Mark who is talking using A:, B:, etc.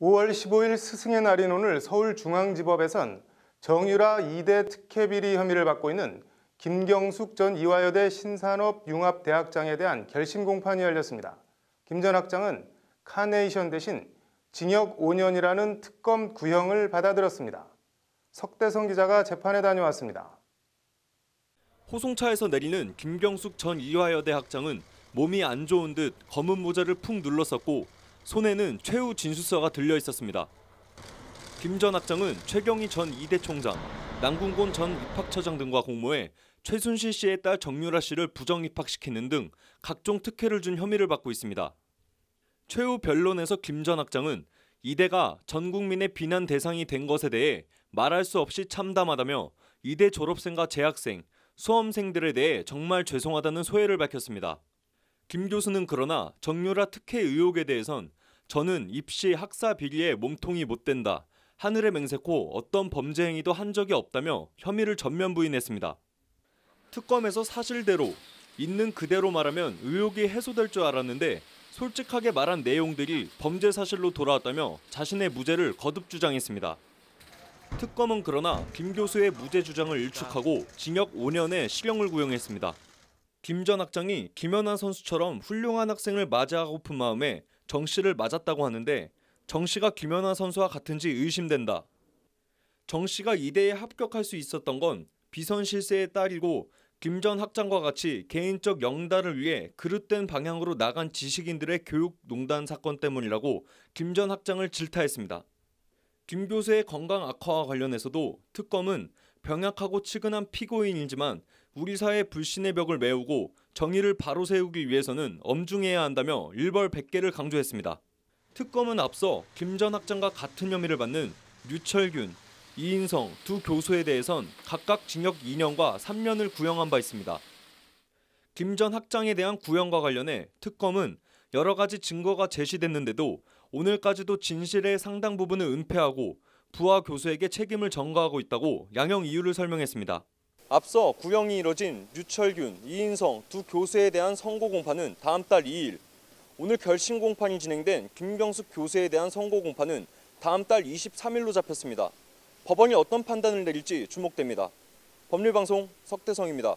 A: 5월 15일 스승의 날인 오늘 서울중앙지법에선 정유라 2대 특혜비리 혐의를 받고 있는 김경숙 전 이화여대 신산업융합대학장에 대한 결심 공판이 열렸습니다. 김 전 학장은 카네이션 대신 징역 5년이라는 특검 구형을 받아들였습니다. 석대성 기자가 재판에 다녀왔습니다.
B: 호송차에서 내리는 김경숙 전 이화여대 학장은 몸이 안 좋은 듯 검은 모자를 푹 눌렀었고 손에는 최후 진술서가 들려 있었습니다. 김 전 학장은 최경희 전 이대 총장, 남궁곤 전 입학처장 등과 공모해 최순실 씨의 딸 정유라 씨를 부정 입학시키는 등 각종 특혜를 준 혐의를 받고 있습니다. 최후 변론에서 김 전 학장은 이대가 전 국민의 비난 대상이 된 것에 대해 말할 수 없이 참담하다며 이대 졸업생과 재학생, 수험생들에 대해 정말 죄송하다는 소회를 밝혔습니다. 김 교수는 그러나 정유라 특혜 의혹에 대해선 저는 입시 학사 비리에 몸통이 못 된다. 하늘에 맹세코 어떤 범죄 행위도 한 적이 없다며 혐의를 전면 부인했습니다. 특검에서 사실대로 있는 그대로 말하면 의혹이 해소될 줄 알았는데 솔직하게 말한 내용들이 범죄 사실로 돌아왔다며 자신의 무죄를 거듭 주장했습니다. 특검은 그러나 김 교수의 무죄 주장을 일축하고 징역 5년의 실형을 구형했습니다. 김전 학장이 김연아 선수처럼 훌륭한 학생을 맞이하고픈 마음에 정 씨를 맞았다고 하는데 정 씨가 김연아 선수와 같은지 의심된다. 정 씨가 이대에 합격할 수 있었던 건 비선 실세의 딸이고 김 전 학장과 같이 개인적 영달을 위해 그릇된 방향으로 나간 지식인들의 교육 농단 사건 때문이라고 김 전 학장을 질타했습니다. 김 교수의 건강 악화와 관련해서도 특검은 병약하고 측은한 피고인이지만 우리 사회 불신의 벽을 메우고 정의를 바로 세우기 위해서는 엄중해야 한다며 일벌 100개를 강조했습니다. 특검은 앞서 김 전 학장과 같은 혐의를 받는 류철균, 이인성 두 교수에 대해선 각각 징역 2년과 3년을 구형한 바 있습니다. 김 전 학장에 대한 구형과 관련해 특검은 여러 가지 증거가 제시됐는데도 오늘까지도 진실의 상당 부분을 은폐하고 부하 교수에게 책임을 전가하고 있다고 양형 이유를 설명했습니다. 앞서 구형이 이뤄진 유철균 이인성 두 교수에 대한 선고 공판은 다음 달 2일, 오늘 결심 공판이 진행된 김경숙 교수에 대한 선고 공판은 다음 달 23일로 잡혔습니다. 법원이 어떤 판단을 내릴지 주목됩니다. 법률방송 석대성입니다.